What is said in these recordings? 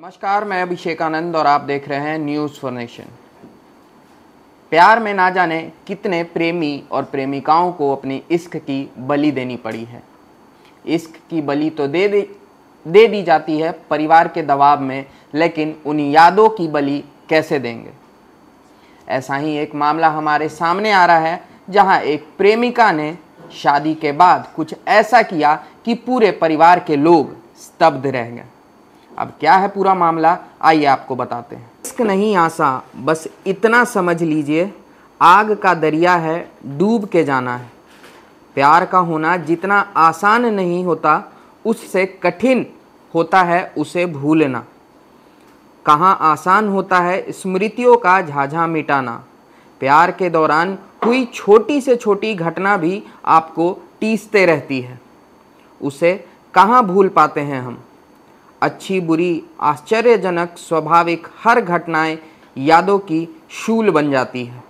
नमस्कार मैं अभिषेक आनंद और आप देख रहे हैं न्यूज़ फॉर नेशन प्यार में ना जाने कितने प्रेमी और प्रेमिकाओं को अपनी इश्क की बलि देनी पड़ी है इश्क की बलि तो दे दी दे दी जाती है परिवार के दबाव में लेकिन उन यादों की बलि कैसे देंगे ऐसा ही एक मामला हमारे सामने आ रहा है जहां एक प्रेमिका ने शादी के बाद कुछ ऐसा किया कि पूरे परिवार के लोग स्तब्ध रह गए अब क्या है पूरा मामला आइए आपको बताते हैं रिस्क नहीं आसा बस इतना समझ लीजिए आग का दरिया है डूब के जाना है प्यार का होना जितना आसान नहीं होता उससे कठिन होता है उसे भूलना कहाँ आसान होता है स्मृतियों का झाझा मिटाना प्यार के दौरान हुई छोटी से छोटी घटना भी आपको टीसते रहती है उसे कहाँ भूल पाते हैं हम अच्छी बुरी आश्चर्यजनक स्वाभाविक हर घटनाएं यादों की शूल बन जाती है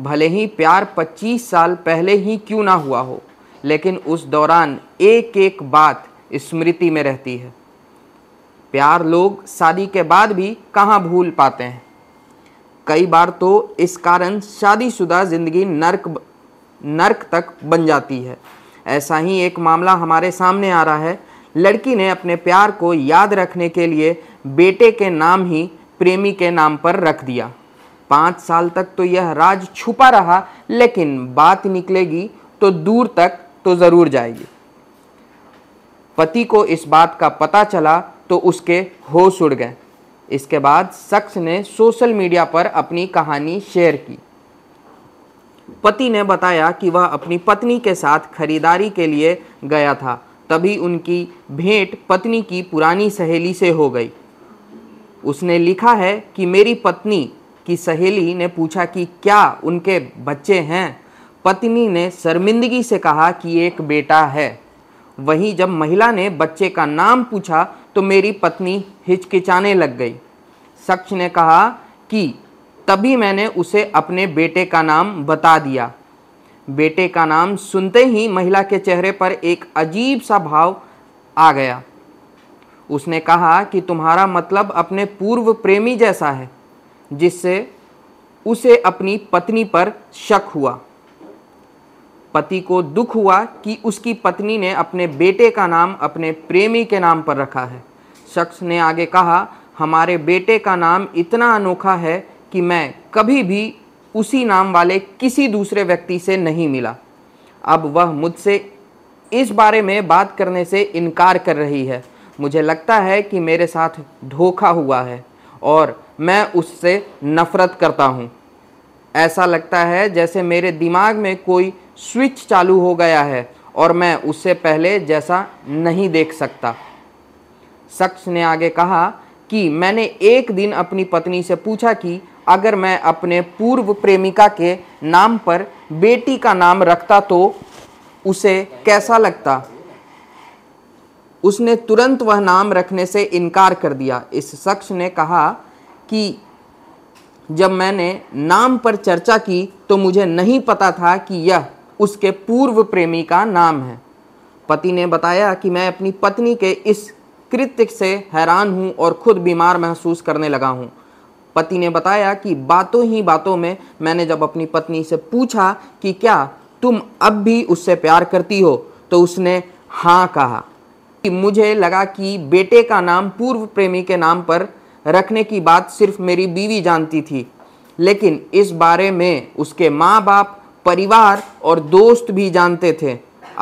भले ही प्यार 25 साल पहले ही क्यों ना हुआ हो लेकिन उस दौरान एक एक बात स्मृति में रहती है प्यार लोग शादी के बाद भी कहाँ भूल पाते हैं कई बार तो इस कारण शादीशुदा ज़िंदगी नर्क नर्क तक बन जाती है ऐसा ही एक मामला हमारे सामने आ रहा है लड़की ने अपने प्यार को याद रखने के लिए बेटे के नाम ही प्रेमी के नाम पर रख दिया पाँच साल तक तो यह राज छुपा रहा लेकिन बात निकलेगी तो दूर तक तो ज़रूर जाएगी पति को इस बात का पता चला तो उसके होश उड़ गए इसके बाद शख्स ने सोशल मीडिया पर अपनी कहानी शेयर की पति ने बताया कि वह अपनी पत्नी के साथ खरीदारी के लिए गया था तभी उनकी भेंट पत्नी की पुरानी सहेली से हो गई उसने लिखा है कि मेरी पत्नी की सहेली ने पूछा कि क्या उनके बच्चे हैं पत्नी ने शर्मिंदगी से कहा कि एक बेटा है वहीं जब महिला ने बच्चे का नाम पूछा तो मेरी पत्नी हिचकिचाने लग गई शख्स ने कहा कि तभी मैंने उसे अपने बेटे का नाम बता दिया बेटे का नाम सुनते ही महिला के चेहरे पर एक अजीब सा भाव आ गया उसने कहा कि तुम्हारा मतलब अपने पूर्व प्रेमी जैसा है जिससे उसे अपनी पत्नी पर शक हुआ पति को दुख हुआ कि उसकी पत्नी ने अपने बेटे का नाम अपने प्रेमी के नाम पर रखा है शख्स ने आगे कहा हमारे बेटे का नाम इतना अनोखा है कि मैं कभी भी उसी नाम वाले किसी दूसरे व्यक्ति से नहीं मिला अब वह मुझसे इस बारे में बात करने से इनकार कर रही है मुझे लगता है कि मेरे साथ धोखा हुआ है और मैं उससे नफ़रत करता हूँ ऐसा लगता है जैसे मेरे दिमाग में कोई स्विच चालू हो गया है और मैं उससे पहले जैसा नहीं देख सकता शख्स ने आगे कहा कि मैंने एक दिन अपनी पत्नी से पूछा कि अगर मैं अपने पूर्व प्रेमिका के नाम पर बेटी का नाम रखता तो उसे कैसा लगता उसने तुरंत वह नाम रखने से इनकार कर दिया इस शख्स ने कहा कि जब मैंने नाम पर चर्चा की तो मुझे नहीं पता था कि यह उसके पूर्व प्रेमी का नाम है पति ने बताया कि मैं अपनी पत्नी के इस कृत्य से हैरान हूँ और खुद बीमार महसूस करने लगा हूँ पति ने बताया कि बातों ही बातों में मैंने जब अपनी पत्नी से पूछा कि क्या तुम अब भी उससे प्यार करती हो तो उसने हाँ कहा कि मुझे लगा कि बेटे का नाम पूर्व प्रेमी के नाम पर रखने की बात सिर्फ मेरी बीवी जानती थी लेकिन इस बारे में उसके माँ बाप परिवार और दोस्त भी जानते थे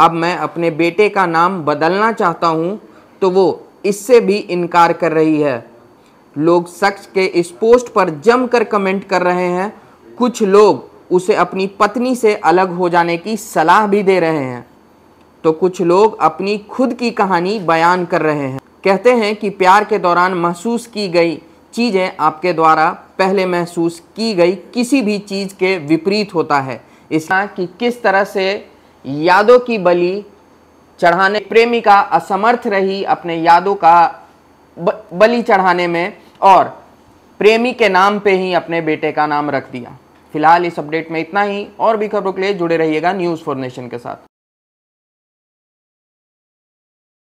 अब मैं अपने बेटे का नाम बदलना चाहता हूँ तो वो इससे भी इनकार कर रही है लोग शख्स के इस पोस्ट पर जमकर कमेंट कर रहे हैं कुछ लोग उसे अपनी पत्नी से अलग हो जाने की सलाह भी दे रहे हैं तो कुछ लोग अपनी खुद की कहानी बयान कर रहे हैं कहते हैं कि प्यार के दौरान महसूस की गई चीज़ें आपके द्वारा पहले महसूस की गई किसी भी चीज़ के विपरीत होता है इसका कि किस तरह से यादों की बलि चढ़ाने प्रेमिका असमर्थ रही अपने यादों का बलि चढ़ाने में और प्रेमी के नाम पे ही अपने बेटे का नाम रख दिया फिलहाल इस अपडेट में इतना ही और भी खबरों के लिए जुड़े रहिएगा न्यूज़ फॉर नेशन के साथ